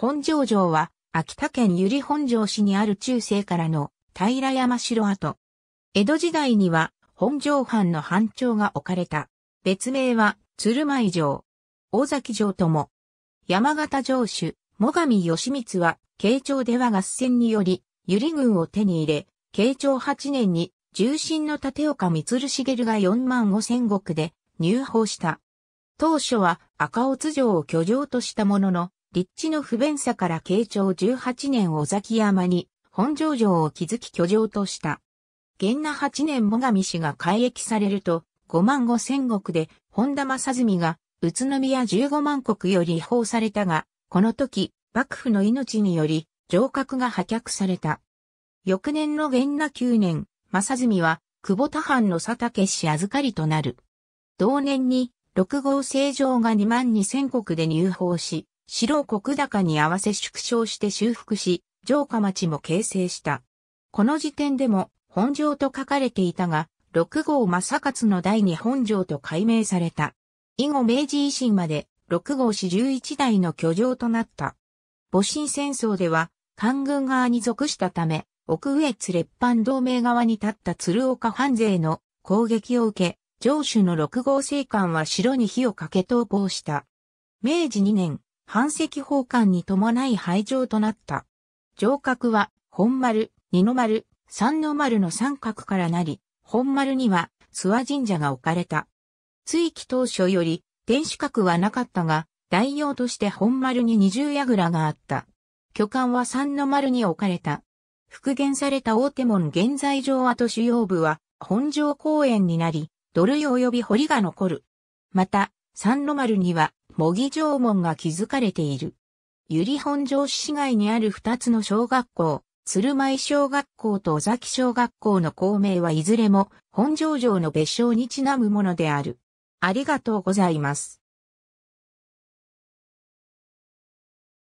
本城城は、秋田県由利本城市にある中世からの平山城跡。江戸時代には本城藩の藩庁が置かれた。別名は鶴舞城。大崎城とも。山形城主、最上義光は、慶長では合戦により、由利軍を手に入れ、慶長8年に重臣の立岡光茂が4万5千石で入法した。当初は赤尾津城を居城としたものの、立地の不便さから慶長18年尾崎山に本城城を築き居城とした。元那8年最上氏が改役されると、5万5千石で本田正純が宇都宮15万石より違法されたが、この時、幕府の命により、城郭が破却された。翌年の元那9年、正純は、久保田藩の佐竹氏預かりとなる。同年に、六号成城が2万2千石で入法し、城国高に合わせ縮小して修復し、城下町も形成した。この時点でも本城と書かれていたが、六号正勝の第二本城と改名された。以後明治維新まで六号市十一代の居城となった。戊辰戦争では、官軍側に属したため、奥上津列藩同盟側に立った鶴岡藩勢の攻撃を受け、城主の六号政官は城に火をかけ逃亡した。明治二年、半石奉還に伴い廃城となった。城郭は、本丸、二の丸、三の丸の三角からなり、本丸には、諏訪神社が置かれた。追記当初より、天守閣はなかったが、代用として本丸に二重櫓があった。巨漢は三の丸に置かれた。復元された大手門現在城跡主要部は、本城公園になり、土塁及び堀が残る。また、三の丸には、模擬城門が築かれている。由利本城市市街にある2つの小学校、鶴舞小学校と尾崎小学校の校名はいずれも本城城の別称にちなむものである。ありがとうございます。